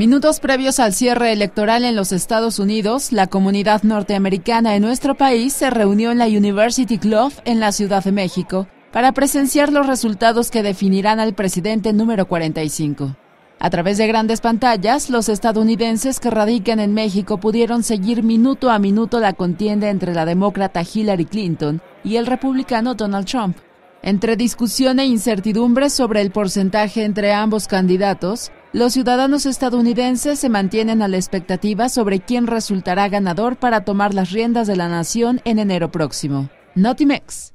Minutos previos al cierre electoral en los Estados Unidos, la comunidad norteamericana en nuestro país se reunió en la University Club en la Ciudad de México para presenciar los resultados que definirán al presidente número 45. A través de grandes pantallas, los estadounidenses que radican en México pudieron seguir minuto a minuto la contienda entre la demócrata Hillary Clinton y el republicano Donald Trump. Entre discusión e incertidumbre sobre el porcentaje entre ambos candidatos, los ciudadanos estadounidenses se mantienen a la expectativa sobre quién resultará ganador para tomar las riendas de la nación en enero próximo. Notimex.